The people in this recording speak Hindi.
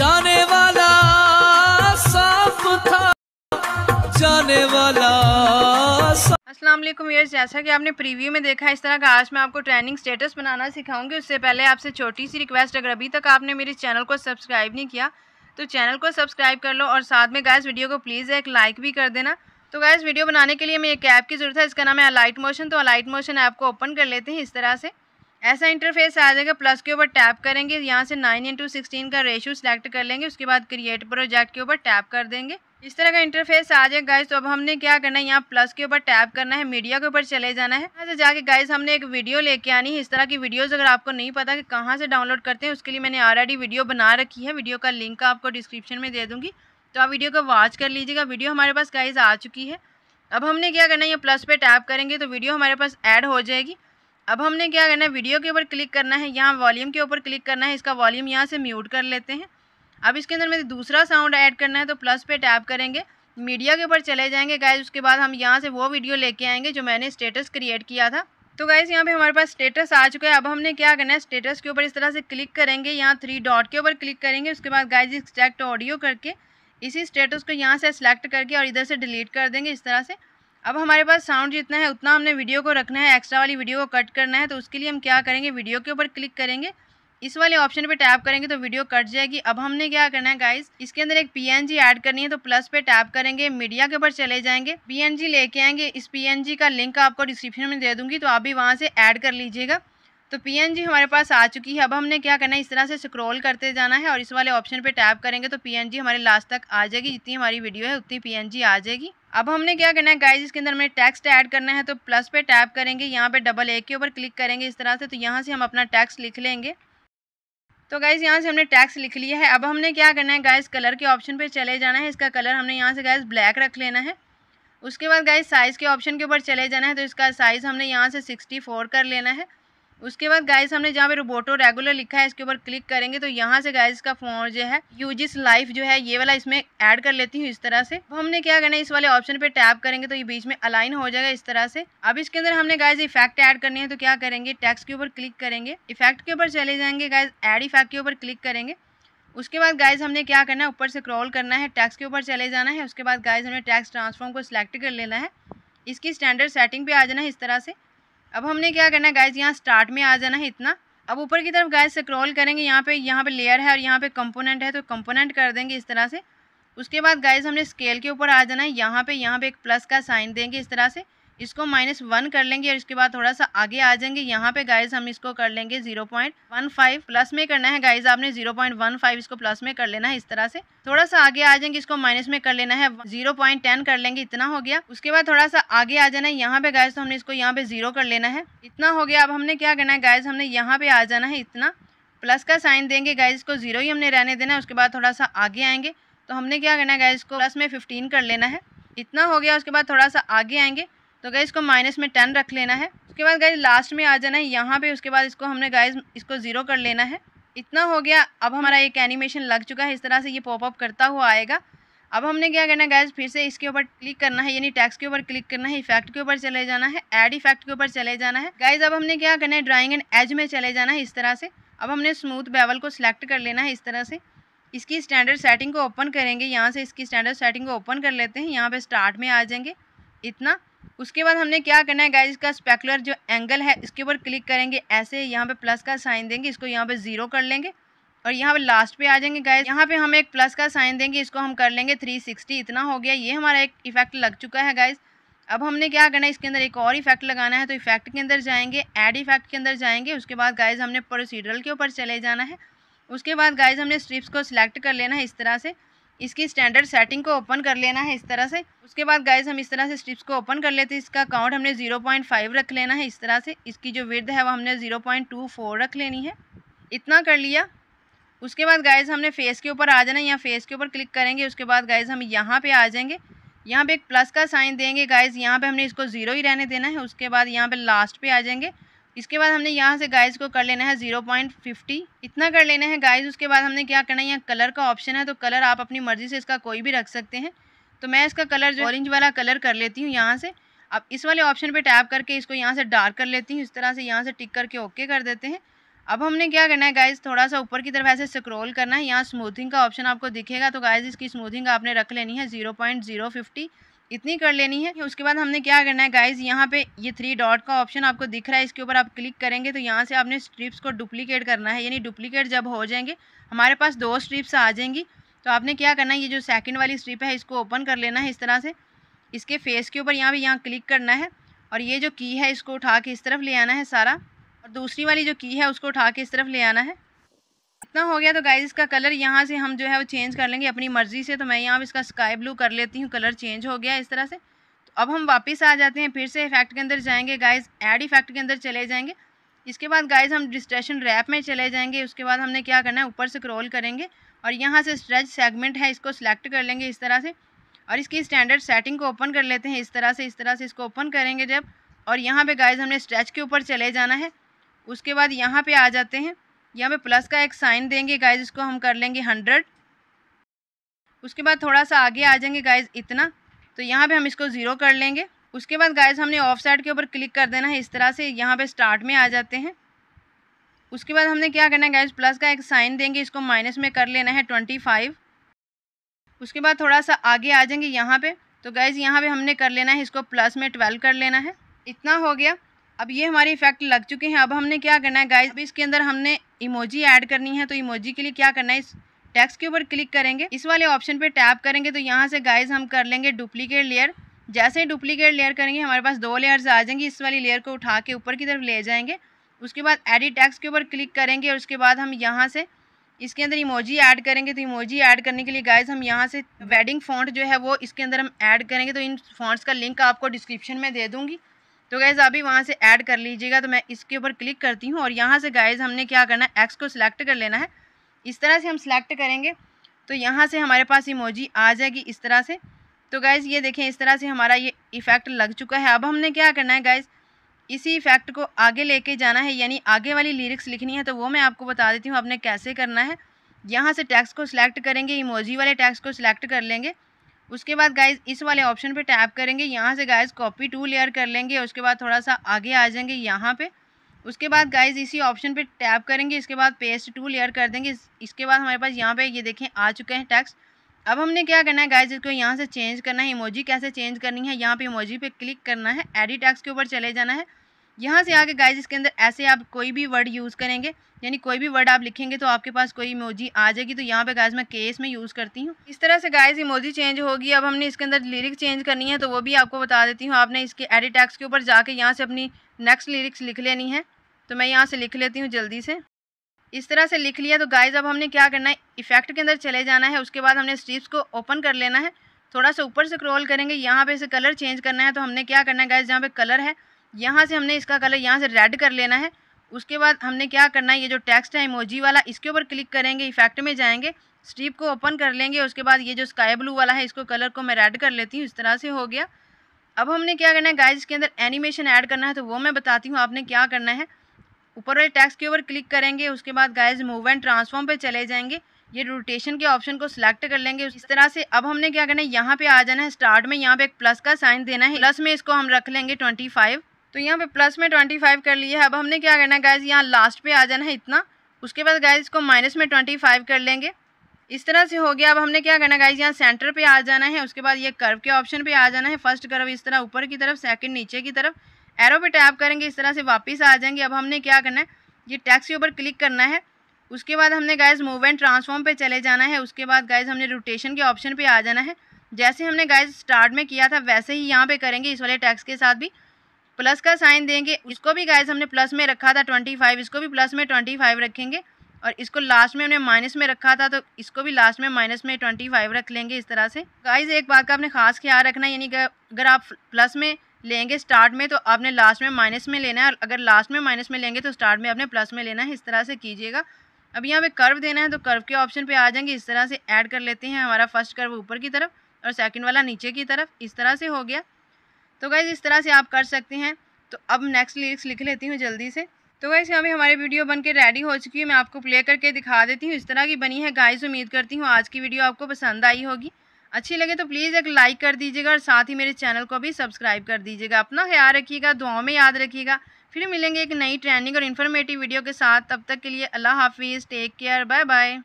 जाने वाला साफ था जाने वाला असलम यस जैसा कि आपने प्रीव्यू में देखा इस तरह का आज मैं आपको ट्रेनिंग स्टेटस बनाना सिखाऊंगी उससे पहले आपसे छोटी सी रिक्वेस्ट अगर अभी तक आपने मेरे चैनल को सब्सक्राइब नहीं किया तो चैनल को सब्सक्राइब कर लो और साथ में गैस वीडियो को प्लीज़ एक लाइक भी कर देना तो गैस वीडियो बनाने के लिए हमें एक ऐप की ज़रूरत है इसका नाम है अलाइट मोशन तो अलाइट मोशन ऐप को ओपन कर लेते हैं इस तरह से ऐसा इंटरफेस आ जाएगा प्लस के ऊपर टैप करेंगे यहाँ से नाइन इंटू सिक्सटीन का रेशो सिलेक्ट कर लेंगे उसके बाद क्रिएट प्रोजेक्ट के ऊपर टैप कर देंगे इस तरह का इंटरफेस आ जाएगा गाइज तो अब हमने क्या करना है यहाँ प्लस के ऊपर टैप करना है मीडिया के ऊपर चले जाना है यहाँ से जाके गाइज हमने एक वीडियो लेके आनी है इस तरह की वीडियोस अगर आपको नहीं पता कि कहाँ से डाउनलोड करते हैं उसके लिए मैंने ऑलरेडी वीडियो बना रखी है वीडियो का लिंक आपको डिस्क्रिप्शन में दे दूँगी तो आप वीडियो को वॉच कर लीजिएगा वीडियो हमारे पास गाइज आ चुकी है अब हमने क्या करना है ये प्लस पर टैप करेंगे तो वीडियो हमारे पास ऐड हो जाएगी अब हमने क्या करना है वीडियो के ऊपर क्लिक करना है यहाँ वॉल्यूम के ऊपर क्लिक करना है इसका वॉल्यूम यहाँ से म्यूट कर लेते हैं अब इसके अंदर मेरे दूसरा साउंड ऐड करना है तो प्लस पे टैप करेंगे मीडिया के ऊपर चले जाएंगे गाइज उसके बाद हम यहाँ से वो वीडियो लेके आएंगे जो मैंने स्टेटस क्रिएट किया था तो गाइज़ यहाँ पे हमारे पास स्टेटस आ चुका है अब हमने क्या करना है स्टेटस के ऊपर इस तरह से क्लिक करेंगे यहाँ थ्री डॉट के ऊपर क्लिक करेंगे उसके बाद गाइज एक्सट्रैक्ट ऑडियो करके इसी स्टेटस को यहाँ से सेलेक्ट करके और इधर से डिलीट कर देंगे इस तरह से अब हमारे पास साउंड जितना है उतना हमने वीडियो को रखना है एक्स्ट्रा वाली वीडियो को कट करना है तो उसके लिए हम क्या करेंगे वीडियो के ऊपर क्लिक करेंगे इस वाले ऑप्शन पे टैप करेंगे तो वीडियो कट जाएगी अब हमने क्या करना है गाइस इसके अंदर एक पीएनजी ऐड करनी है तो प्लस पे टैप करेंगे मीडिया के ऊपर चले जाएंगे पीएनजी लेके आएंगे इस पीएनजी का लिंक आपको डिस्क्रिप्शन में दे दूंगी तो आप भी वहाँ से ऐड कर लीजिएगा तो पी हमारे पास आ चुकी है अब हमने क्या करना है इस तरह से स्क्रॉल करते जाना है और इस वाले ऑप्शन पे टैप करेंगे तो पी हमारे लास्ट तक आ जाएगी जितनी हमारी वीडियो है उतनी पी आ जाएगी अब हमने क्या करना है गाइज इसके अंदर हमें टेक्स्ट ऐड करना है तो प्लस पे टैप करेंगे यहाँ पे डबल ए के ऊपर क्लिक करेंगे इस तरह से तो यहाँ से हम अपना टैक्स लिख लेंगे तो गाइज़ यहाँ से हमने टैक्स लिख लिया है अब हमने क्या करना है गाइज़ कलर के ऑप्शन पर चले जाना है इसका कलर हमने यहाँ से गाइज़ ब्लैक रख लेना है उसके बाद गाइज़ साइज़ के ऑप्शन के ऊपर चले जाना है तो इसका साइज़ हमने यहाँ से सिक्सटी फोर कर लेना है उसके बाद गाइस हमने जहाँ पे रोबोटो रेगुलर लिखा है इसके ऊपर क्लिक करेंगे तो यहाँ से गाइस का फॉर्म जो है यूजिस लाइफ जो है ये वाला इसमें ऐड कर लेती हूँ इस तरह से तो हमने क्या करना है इस वाले ऑप्शन पे टैप करेंगे तो ये बीच में अलाइन हो जाएगा इस तरह से अब इसके अंदर हमने गाइज इफेक्ट ऐड करनी है तो क्या करेंगे टैक्स के ऊपर क्लिक करेंगे इफेक्ट के ऊपर चले जाएंगे गाइज एड इफेक्ट के ऊपर क्लिक करेंगे उसके बाद गाइज हमने क्या करना है ऊपर से क्रॉल करना है टैक्स के ऊपर चले जाना है उसके बाद गाइज हमने टैक्स ट्रांसफॉर्म को सिलेक्ट कर लेना है इसकी स्टैंडर्ड सेटिंग पे आ जाना है इस तरह से अब हमने क्या करना है गाइज यहाँ स्टार्ट में आ जाना है इतना अब ऊपर की तरफ गाइज स्क्रॉल करेंगे यहाँ पे यहाँ पे लेयर है और यहाँ पे कंपोनेंट है तो कंपोनेंट कर देंगे इस तरह से उसके बाद गाइज हमने स्केल के ऊपर आ जाना है यहाँ पे यहाँ पे एक प्लस का साइन देंगे इस तरह से इसको माइनस वन कर लेंगे और इसके बाद थोड़ा सा आगे आ जाएंगे यहाँ पे गाइज हम इसको कर लेंगे zero point one five plus में करना है गाइज आपने जीरो पॉइंट वन फाइव इसको प्लस में कर लेना है इस तरह से थोड़ा सा आगे आ जाएंगे इसको माइनस में कर लेना है जीरो पॉइंट टेन कर लेंगे इतना हो गया उसके बाद थोड़ा सा आगे आ जाना है यहाँ पे गाइज तो हमने इसको यहाँ पे जीरो कर लेना है इतना हो गया अब हमने क्या करना है गाइज हमने यहाँ पे आ जाना है इतना प्लस का साइन देंगे गाइज इसको जीरो ही हमने रहने देना है उसके बाद थोड़ा सा आगे आएंगे तो हमने क्या करना है गाइज को प्लस में फिफ्टीन कर लेना है इतना हो गया उसके बाद थोड़ा सा आगे आएंगे तो गए इसको माइनस में टेन रख लेना है उसके बाद गए लास्ट में आ जाना है यहाँ पे उसके बाद इसको हमने गाइज इसको ज़ीरो कर लेना है इतना हो गया अब हमारा एक एनिमेशन लग चुका है इस तरह से ये पॉपअप करता हुआ आएगा अब हमने क्या करना है गैस फिर से इसके ऊपर क्लिक करना है यानी टैक्स के ऊपर क्लिक करना है इफेक्ट के ऊपर चले जाना है एड इफेक्ट के ऊपर चले जाना है गाइज अब हमने क्या करना है ड्राइंग एंड एज में चले जाना है इस तरह से अब हमने स्मूथ बेवल को सिलेक्ट कर लेना है इस तरह से इसकी स्टैंडर्ड सेटिंग को ओपन करेंगे यहाँ से इसकी स्टैंडर्ड सेटिंग को ओपन कर लेते हैं यहाँ पर स्टार्ट में आ जाएंगे इतना उसके बाद हमने क्या करना है गाइज इसका स्पेकुलर जो एंगल है इसके ऊपर क्लिक करेंगे ऐसे यहाँ पे प्लस का साइन देंगे इसको यहाँ पे ज़ीरो कर लेंगे और यहाँ पे लास्ट पे आ जाएंगे गाइज यहाँ पे हम एक प्लस का साइन देंगे इसको हम कर लेंगे थ्री सिक्सटी इतना हो गया ये हमारा एक इफेक्ट लग चुका है गाइज अब हमने क्या करना है इसके अंदर एक और इफेक्ट लगाना है तो इफेक्ट के अंदर जाएंगे एड इफेक्ट के अंदर जाएंगे उसके बाद गाइज हमने प्रोसीडरल के ऊपर चले जाना है उसके बाद गाइज हमने स्ट्रिप्स को सिलेक्ट कर लेना है इस तरह से इसकी स्टैंडर्ड सेटिंग को ओपन कर लेना है इस तरह से उसके बाद गाइज हम इस तरह से स्ट्रिप्स को ओपन कर लेते हैं इसका काउंट हमने जीरो पॉइंट फाइव रख लेना है इस तरह से इसकी जो विर्द है वो हमने जीरो पॉइंट टू फोर रख लेनी है इतना कर लिया उसके बाद गाइज हमने फेस के ऊपर आ जाना है यहाँ फेस के ऊपर क्लिक करेंगे उसके बाद गाइज हम यहाँ पर आ जाएंगे यहाँ पर एक प्लस का साइन देंगे गाइज यहाँ पर हमने इसको ज़ीरो ही रहने देना है उसके बाद यहाँ पर लास्ट पर आ जाएंगे इसके बाद हमने यहाँ से गाइस को कर लेना है ज़ीरो पॉइंट फिफ्टी इतना कर लेना है गाइस उसके बाद हमने क्या करना है यहाँ कलर का ऑप्शन है तो कलर आप अपनी मर्ज़ी से इसका कोई भी रख सकते हैं तो मैं इसका कलर जो ऑरेंज वाला कलर कर लेती हूँ यहाँ से अब इस वाले ऑप्शन पे टैप करके इसको यहाँ से डार्क कर लेती हूँ इस तरह से यहाँ से टिक करके ओके कर देते हैं अब हमने क्या करना है गाइज थोड़ा सा ऊपर की तरफ ऐसे स्क्रोल करना है यहाँ स्मूथिंग का ऑप्शन आपको दिखेगा तो गाइज इसकी स्मूथिंग आपने रख लेनी है ज़ीरो पॉइंट ज़ीरो फिफ्टी इतनी कर लेनी है उसके बाद हमने क्या करना है गाइज यहाँ पे ये थ्री डॉट का ऑप्शन आपको दिख रहा है इसके ऊपर आप क्लिक करेंगे तो यहाँ से आपने स्ट्रिप्स को डुप्लीकेट करना है यानी डुप्लीकेट जब हो जाएंगे हमारे पास दो स्ट्रिप्स आ जाएंगी तो आपने क्या करना है ये जो सेकंड वाली स्ट्रिप है इसको ओपन कर लेना है इस तरह से इसके फेस के ऊपर यहाँ पे यहाँ क्लिक करना है और ये जो की है इसको उठा के इस तरफ ले आना है सारा और दूसरी वाली जो की है उसको उठा के इस तरफ ले आना है इतना हो गया तो गाइज इसका कलर यहाँ से हम जो है वो चेंज कर लेंगे अपनी मर्ज़ी से तो मैं यहाँ इसका स्काई ब्लू कर लेती हूँ कलर चेंज हो गया इस तरह से तो अब हम वापस आ जाते हैं फिर से इफेक्ट के अंदर जाएंगे गाइज एड इफेक्ट के अंदर चले जाएंगे इसके बाद गाइज हम डिस्ट्रेशन रैप में चले जाएंगे उसके बाद हमने क्या करना है ऊपर से क्रोल करेंगे और यहाँ से स्ट्रेच सेगमेंट है इसको सिलेक्ट कर लेंगे इस तरह से और इसकी स्टैंडर्ड सेटिंग को ओपन कर लेते हैं इस तरह से इस तरह से इसको ओपन करेंगे जब और यहाँ पे गाइज हमने स्ट्रेच के ऊपर चले जाना है उसके बाद यहाँ पे आ जाते हैं यहाँ पे प्लस का एक साइन देंगे गाइज इसको हम कर लेंगे हंड्रेड उसके बाद थोड़ा सा आगे आ जाएंगे गाइज इतना तो यहाँ पे हम इसको ज़ीरो कर लेंगे उसके बाद गाइज हमने ऑफ साइड के ऊपर क्लिक कर देना है इस तरह से यहाँ पे स्टार्ट में आ जाते हैं उसके बाद हमने क्या करना है गाइज प्लस का एक साइन देंगे इसको माइनस में कर लेना है ट्वेंटी फाइव उसके बाद थोड़ा सा आगे आ जाएंगे यहाँ पे तो गाइज यहाँ पे हमने कर लेना है इसको प्लस में ट्वेल्व कर लेना है इतना हो गया अब ये हमारे इफेक्ट लग चुके हैं अब हमने क्या करना है गाइज अभी इसके अंदर हमने इमोजी ऐड करनी है तो इमोजी के लिए क्या करना है इस टैक्स के ऊपर क्लिक करेंगे इस वाले ऑप्शन पे टैप करेंगे तो यहाँ से गाइज हम कर लेंगे डुप्लीकेट लेयर जैसे ही डुप्लीकेट लेयर करेंगे हमारे पास दो लेयर्स आ जाएंगी इस वाली लेयर को उठा के ऊपर की तरफ ले जाएंगे उसके बाद एडिट टैक्स के ऊपर क्लिक करेंगे और उसके बाद हम यहाँ से इसके अंदर इमोजी ऐड करेंगे तो इमोजी ऐड करने के लिए गाइज हम यहाँ से वेडिंग फॉन्ट जो है वो इसके अंदर हम ऐड करेंगे तो इन फॉन्ट्स का लिंक आपको डिस्क्रिप्शन में दे दूँगी तो गैज़ अभी वहाँ से ऐड कर लीजिएगा तो मैं इसके ऊपर क्लिक करती हूँ और यहाँ से गाइज़ हमने क्या करना है एक्स को सिलेक्ट कर लेना है इस तरह से हम सिलेक्ट करेंगे तो यहाँ से हमारे पास इमोजी आ जाएगी इस तरह से तो गाइज़ ये देखें इस तरह से हमारा ये इफ़ेक्ट लग चुका है अब हमने क्या करना है गाइज़ इसी इफ़ेक्ट को आगे लेके जाना है यानी आगे वाली लिरिक्स लिखनी है तो वो मैं आपको बता देती हूँ आपने कैसे करना है यहाँ से टैक्स को सिलेक्ट करेंगे इमोजी वाले टैक्स को सिलेक्ट कर लेंगे उसके बाद गाइज इस वाले ऑप्शन पे टैप करेंगे यहाँ से गाइज कॉपी टू लेयर कर लेंगे उसके बाद थोड़ा सा आगे आ जाएंगे यहाँ पे उसके बाद गाइज इसी ऑप्शन पे टैप करेंगे इसके बाद पेस्ट टू लेयर कर देंगे इसके बाद हमारे पास यहाँ पे ये देखें आ चुके हैं टैक्स अब हमने क्या करना है गाइज इसको यहाँ से चेंज करना है इमोजी कैसे चेंज करनी है यहाँ पर इमोजी पे क्लिक करना है एडिट टैक्स के ऊपर चले जाना है यहाँ से आके गाइज इसके अंदर ऐसे आप कोई भी वर्ड यूज़ करेंगे यानी कोई भी वर्ड आप लिखेंगे तो आपके पास कोई इमोजी आ जाएगी तो यहाँ पे गाइज मैं केस में यूज़ करती हूँ इस तरह से गाइज इमोजी चेंज होगी अब हमने इसके अंदर लिरिक्स चेंज करनी है तो वो भी आपको बता देती हूँ आपने इसके एडिटैक्स के ऊपर जाके यहाँ से अपनी नेक्स्ट लिरिक्स लिख लेनी है तो मैं यहाँ से लिख लेती हूँ जल्दी से इस तरह से लिख लिया तो गाइज अब हमने क्या करना है इफेक्ट के अंदर चले जाना है उसके बाद हमने स्ट्रिप्स को ओपन कर लेना है थोड़ा सा ऊपर से क्रोल करेंगे यहाँ पे इसे कलर चेंज करना है तो हमने क्या करना है गाइज जहाँ पे कलर है यहाँ से हमने इसका कलर यहाँ से रेड कर लेना है उसके बाद हमने क्या करना है ये जो टेक्स्ट है इमोजी वाला इसके ऊपर क्लिक करेंगे इफेक्ट में जाएंगे स्ट्रीप को ओपन कर लेंगे उसके बाद ये जो स्काई ब्लू वाला है इसको कलर को मैं रेड कर लेती हूँ इस तरह से हो गया अब हमने क्या करना है गाइज इसके अंदर एनिमेशन ऐड करना है तो वो मैं बताती हूँ आपने क्या करना है ऊपर वाले टैक्स के ऊपर क्लिक करेंगे उसके बाद गाइज मूव एंड ट्रांसफॉर्म पे चले जाएंगे ये रोटेशन के ऑप्शन को सिलेक्ट कर लेंगे इस तरह से अब हमने क्या करना है यहाँ पे आ जाना है स्टार्ट में यहाँ पे एक प्लस का साइन देना है प्लस में इसको हम रख लेंगे ट्वेंटी फाइव तो यहाँ पे प्लस में ट्वेंटी फाइव कर लिया है अब हमने क्या करना है गाइज यहाँ लास्ट पे आ जाना है इतना उसके बाद गाइज इसको माइनस में ट्वेंटी फाइव कर लेंगे इस तरह से हो गया अब हमने क्या करना है गाइज यहाँ सेंटर पे आ जाना है उसके बाद ये कर्व के ऑप्शन पे आ जाना है फर्स्ट कर्व इस तरह ऊपर की तरफ सेकंड नीचे की तरफ एरो पे टैप करेंगे इस तरह से वापस आ जाएंगे अब हमने क्या करना है ये टैक्स के ऊपर क्लिक करना है उसके बाद हमने गाइज मूव एंड ट्रांसफॉर्म पर चले जाना है उसके बाद गाइज हमने रोटेशन के ऑप्शन पर आ जाना है जैसे हमने गाइज स्टार्ट में किया था वैसे ही यहाँ पर करेंगे इस वाले टैक्स के साथ भी प्लस का साइन देंगे इसको भी गाइज हमने प्लस में रखा था ट्वेंटी फाइव इसको भी प्लस में ट्वेंटी फाइव रखेंगे और इसको लास्ट में हमने माइनस में रखा था तो इसको भी लास्ट में माइनस में ट्वेंटी फाइव रख लेंगे इस तरह से गाइज एक बात का आपने खास ख्याल रखना है यानी अगर आप प्लस में लेंगे स्टार्ट में तो आपने लास्ट में माइनस में लेना है और अगर लास्ट में माइनस में लेंगे तो स्टार्ट में आपने प्लस में लेना है इस तरह से कीजिएगा अब यहाँ पे कर्व देना है तो कर्व के ऑप्शन पे आ जाएंगे इस तरह से ऐड कर लेते हैं हमारा फर्स्ट कर्व ऊपर की तरफ और सेकंड वाला नीचे की तरफ इस तरह से हो गया तो गाइज़ इस तरह से आप कर सकते हैं तो अब नेक्स्ट लिरिक्स लिख लेती हूँ जल्दी से तो गाइज़ यहाँ हमारी वीडियो बन के रेडी हो चुकी है मैं आपको प्ले करके दिखा देती हूँ इस तरह की बनी है गाइज़ उम्मीद करती हूँ आज की वीडियो आपको पसंद आई होगी अच्छी लगे तो प्लीज़ एक लाइक कर दीजिएगा और साथ ही मेरे चैनल को भी सब्सक्राइब कर दीजिएगा अपना ख्याल रखिएगा दुआओं में याद रखिएगा फिर मिलेंगे एक नई ट्रेनिंग और इन्फॉर्मेटिव वीडियो के साथ तब तक के लिए अल्लाह हाफिज़ टेक केयर बाय बाय